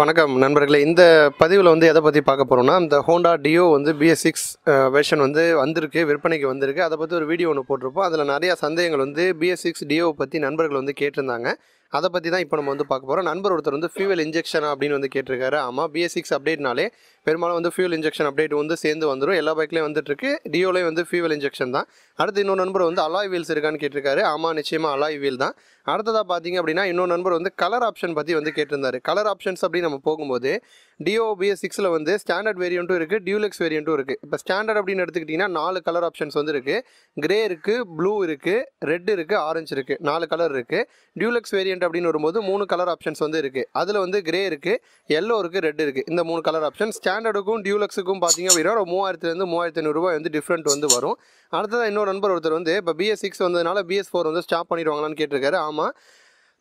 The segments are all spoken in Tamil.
வணக்கம் நண்பர்களே இந்த பதிவில் வந்து எதை பற்றி பார்க்க போகிறோம்னா இந்த ஹோண்டா டியோ வந்து பிஎஸ் சிக்ஸ் வெர்ஷன் வந்து வந்திருக்கு விற்பனைக்கு வந்திருக்கு அதை பற்றி ஒரு வீடியோ ஒன்று போட்டிருப்போம் அதில் நிறையா சந்தேகங்கள் வந்து பிஎஸ் சிக்ஸ் டியோவை பற்றி நண்பர்கள் வந்து கேட்டிருந்தாங்க அதை பற்றி தான் இப்போ நம்ம வந்து பார்க்க போகிறோம் நண்பர் ஒருத்தர் வந்து ஃபியூவல் இன்ஜெக்ஷன் அப்படின்னு வந்து கேட்டிருக்காரு ஆமாம் பிஎஸ் சிக்ஸ் அப்டேட்னாலே பெரும்பாலும் வந்து ஃபியூல் இன்ஜெக்ஷன் அப்டேட் வந்து சேர்ந்து வந்துடும் எல்லா பைக்லேயும் வந்துட்டுருக்கு டியோலேயும் வந்து ஃபியூவல் இன்ஜெக்ஷன் தான் அடுத்து இன்னொரு நண்பர் வந்து அலாய் வீல்ஸ் இருக்கான்னு கேட்டிருக்காரு ஆமாம் நிச்சயமாக அலாய் வீல் தான் அடுத்ததாக பார்த்தீங்க அப்படின்னா இன்னொரு நண்பர் வந்து கலர் ஆப்ஷன் பற்றி வந்து கேட்டிருந்தாரு கலர் ஆப்ஷன்ஸ் அப்படின்னு நம்ம போகும்போது பிஎஸ் சிக்ஸில் வந்து ஸ்டாண்டர்ட் வேரியண்ட்டும் இருக்குது டியூலெக்ஸ் வேரியண்ட்டும் இருக்குது இப்போ ஸ்டாண்டர்ட் அப்படின்னு எடுத்துக்கிட்டிங்கன்னா நாலு கலர் ஆப்ஷன்ஸ் வந்து இருக்குது கிரே இருக்குது ப்ளூ இருக்குது ரெட் இருக்குது ஆரஞ்சு இருக்குது நாலு கலர் இருக்குது டியூலெக்ஸ் வேரியன்ட் வேரியண்ட் அப்படின்னு வரும்போது மூணு கலர் ஆப்ஷன்ஸ் வந்து இருக்குது அதில் வந்து கிரே இருக்குது எல்லோ இருக்குது ரெட் இருக்குது இந்த மூணு கலர் ஆப்ஷன் ஸ்டாண்டர்டுக்கும் டியூலக்ஸுக்கும் பார்த்தீங்க அப்படின்னா ஒரு மூவாயிரத்துலேருந்து மூவாயிரத்தி ஐநூறுரூவா வந்து டிஃப்ரெண்ட் வந்து வரும் அடுத்ததான் இன்னொரு நண்பர் ஒருத்தர் வந்து இப்போ பிஎஸ் சிக்ஸ் வந்ததுனால பிஎஸ் ஃபோர் வந்து ஸ்டாப் பண்ணிடுவாங்களான்னு கேட்டிருக்காரு ஆமாம்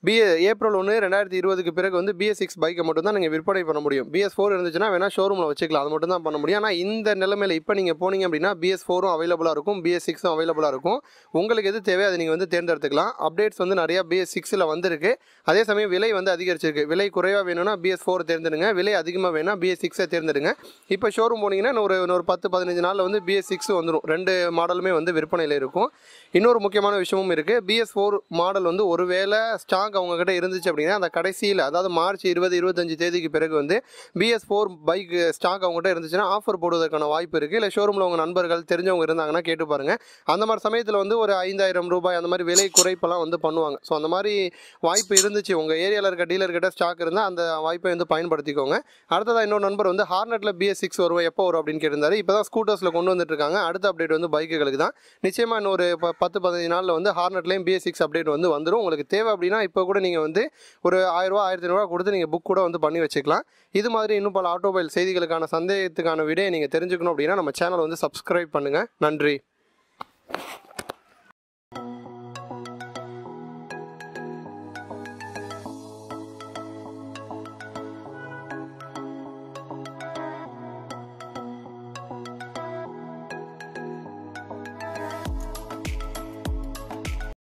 பிஏ ஏப்ரல் ஒன்று ரெண்டாயிரத்தி இருபதுக்கு பிறகு வந்து பிஎஸ் சிக்ஸ் பைக்கை மட்டும் தான் நீங்கள் விற்பனை பண்ண முடியும் பிஎஸ் ஃபோர் இருந்துச்சுன்னா வேணால் ஷோரூமில் வச்சுக்கலாம் அது மட்டும் தான் பண்ண முடியும் ஆனால் இந்த நிலைமையில் இப்போ நீங்கள் போனீங்க அப்படின்னா பிஎஸ் ஃபோரும் அவைலபிளாக இருக்கும் பிஎஸ் சிக்ஸும் அவைலபிளாக இருக்கும் உங்களுக்கு எது தேவையோ அதை நீங்கள் வந்து தேர்ந்தெடுத்துக்கலாம் அப்டேட்ஸ் வந்து நிறையா பிஎஸ் சிக்ஸில் வந்திருக்கு அதே சமயம் விலை வந்து அதிகரிச்சிருக்கு விலை குறைவாக வேணும்னா பிஎஸ் ஃபோர் தேர்ந்தெடுங்க விலை அதிகமாக வேணால் பிஎஸ் சிக்ஸை தேர்ந்தெடுங்க இப்போ ஷோரூம் போனீங்கன்னா ஒரு ஒரு பத்து பதினஞ்சு நாளில் வந்து பிஎஸ் சிக்ஸ் வந்துடும் ரெண்டு மாடலுமே வந்து விற்பனையில் இருக்கும் இன்னொரு முக்கியமான விஷயமும் இருக்குது பிஎஸ் ஃபோர் மாடல் வந்து ஒருவேளை ஸ்டாக் ஸ்டாக் அவங்கக்கிட்ட இருந்துச்சு அப்படின்னா அந்த கடைசியில் அதாவது மார்ச் இருபது இருபத்தஞ்சு தேதிக்கு பிறகு வந்து பிஎஸ் ஃபோர் பைக் ஸ்டாக் அவங்ககிட்ட இருந்துச்சுன்னா ஆஃபர் போடுவதற்கான வாய்ப்பு இருக்குது இல்லை ஷோரூமில் உங்கள் நண்பர்கள் தெரிஞ்சவங்க இருந்தாங்கன்னா கேட்டு பாருங்கள் அந்த மாதிரி சமயத்தில் வந்து ஒரு ஐந்தாயிரம் ரூபாய் அந்த மாதிரி விலை குறைப்பெல்லாம் வந்து பண்ணுவாங்க ஸோ அந்த மாதிரி வாய்ப்பு இருந்துச்சு உங்கள் ஏரியாவில் இருக்க டீலர்கிட்ட ஸ்டாக் இருந்தால் அந்த வாய்ப்பை வந்து பயன்படுத்திக்கோங்க அடுத்ததாக இன்னொரு நண்பர் வந்து ஹார்னட்டில் பிஎஸ் சிக்ஸ் வருவோம் எப்போ வரும் அப்படின்னு கேட்டிருந்தாரு இப்போ தான் ஸ்கூட்டர்ஸில் கொண்டு இருக்காங்க அடுத்த அப்டேட் வந்து பைக்குகளுக்கு தான் நிச்சயமாக இன்னொரு பத்து பதினஞ்சு நாளில் வந்து ஹார்னட்லேயும் பிஎஸ் சிக்ஸ் அப்டேட் வந்து வந்துடும் உங்களுக்கு தேவை அப்படின்னா இப்போ கூட நீங்கள் வந்து ஒரு ஆயிரரூவா ஆயிரத்தி ஐநூறுரூவா கொடுத்து நீங்கள் புக் கூட வந்து பண்ணி வச்சுக்கலாம் இது மாதிரி இன்னும் பல ஆட்டோமொபைல் செய்திகளுக்கான சந்தேகத்துக்கான விடையை நீங்கள் தெரிஞ்சுக்கணும் அப்படின்னா நம்ம சேனல் வந்து சப்ஸ்கிரைப் பண்ணுங்கள் நன்றி